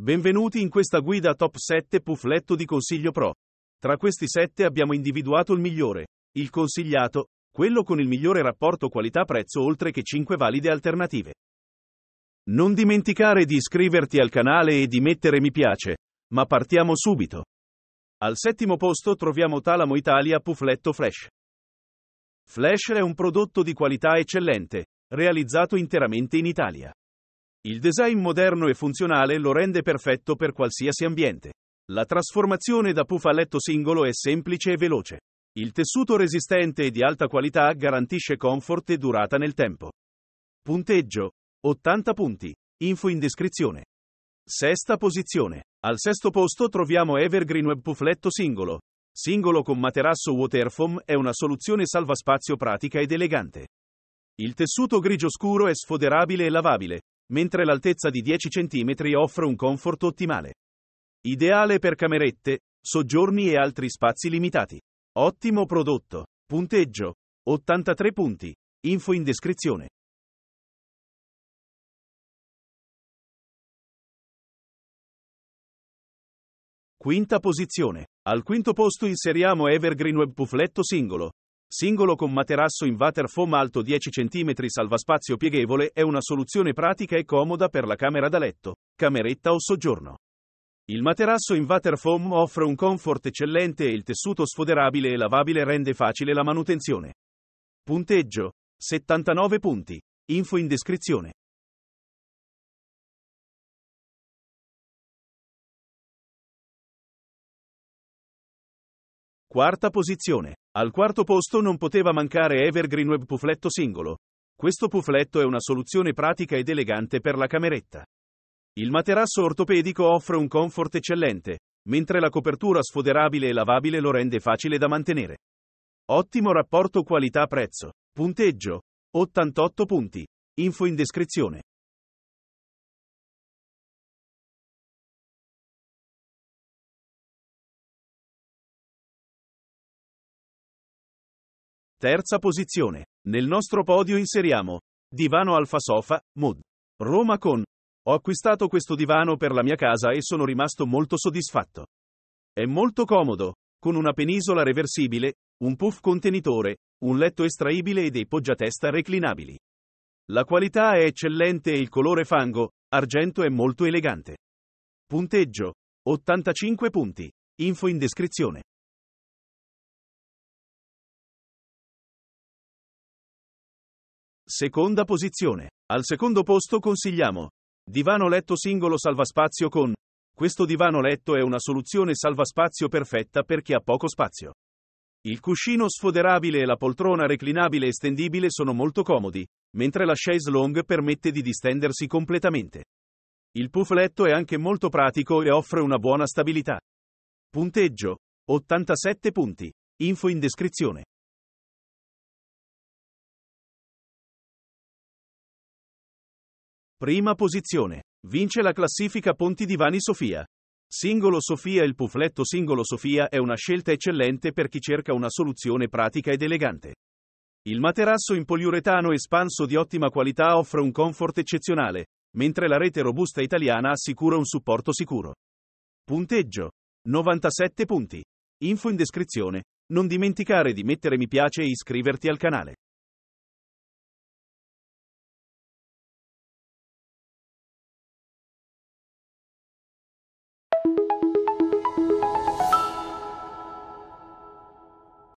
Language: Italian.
Benvenuti in questa guida top 7 puffletto di consiglio pro. Tra questi 7 abbiamo individuato il migliore, il consigliato, quello con il migliore rapporto qualità-prezzo oltre che 5 valide alternative. Non dimenticare di iscriverti al canale e di mettere mi piace, ma partiamo subito. Al settimo posto troviamo Talamo Italia Puffletto Flash. Flash è un prodotto di qualità eccellente, realizzato interamente in Italia. Il design moderno e funzionale lo rende perfetto per qualsiasi ambiente. La trasformazione da puff a letto singolo è semplice e veloce. Il tessuto resistente e di alta qualità garantisce comfort e durata nel tempo. Punteggio 80 punti. Info in descrizione. Sesta posizione. Al sesto posto troviamo Evergreen Web Puffletto singolo. Singolo con materasso waterfoam è una soluzione salvaspazio pratica ed elegante. Il tessuto grigio scuro è sfoderabile e lavabile, mentre l'altezza di 10 cm offre un comfort ottimale. Ideale per camerette, soggiorni e altri spazi limitati. Ottimo prodotto. Punteggio 83 punti. Info in descrizione. Quinta posizione. Al quinto posto inseriamo Evergreen Web Puffletto singolo, Singolo con materasso in foam alto 10 cm salvaspazio pieghevole è una soluzione pratica e comoda per la camera da letto, cameretta o soggiorno. Il materasso in foam offre un comfort eccellente e il tessuto sfoderabile e lavabile rende facile la manutenzione. Punteggio 79 punti. Info in descrizione. Quarta posizione. Al quarto posto non poteva mancare Evergreen Web Pufletto singolo. Questo pufletto è una soluzione pratica ed elegante per la cameretta. Il materasso ortopedico offre un comfort eccellente, mentre la copertura sfoderabile e lavabile lo rende facile da mantenere. Ottimo rapporto qualità-prezzo. Punteggio 88 punti. Info in descrizione. Terza posizione. Nel nostro podio inseriamo Divano Alfa Sofa, Mood. Roma con Ho acquistato questo divano per la mia casa e sono rimasto molto soddisfatto. È molto comodo, con una penisola reversibile, un puff contenitore, un letto estraibile e dei poggiatesta reclinabili. La qualità è eccellente e il colore fango, argento è molto elegante. Punteggio 85 punti. Info in descrizione. Seconda posizione. Al secondo posto consigliamo divano letto singolo salvaspazio con questo divano letto è una soluzione salvaspazio perfetta per chi ha poco spazio. Il cuscino sfoderabile e la poltrona reclinabile e estendibile sono molto comodi, mentre la chaise longue permette di distendersi completamente. Il puff letto è anche molto pratico e offre una buona stabilità. Punteggio 87 punti. Info in descrizione. Prima posizione. Vince la classifica Ponti Divani Sofia. Singolo Sofia Il puffletto Singolo Sofia è una scelta eccellente per chi cerca una soluzione pratica ed elegante. Il materasso in poliuretano espanso di ottima qualità offre un comfort eccezionale, mentre la rete robusta italiana assicura un supporto sicuro. Punteggio. 97 punti. Info in descrizione. Non dimenticare di mettere mi piace e iscriverti al canale.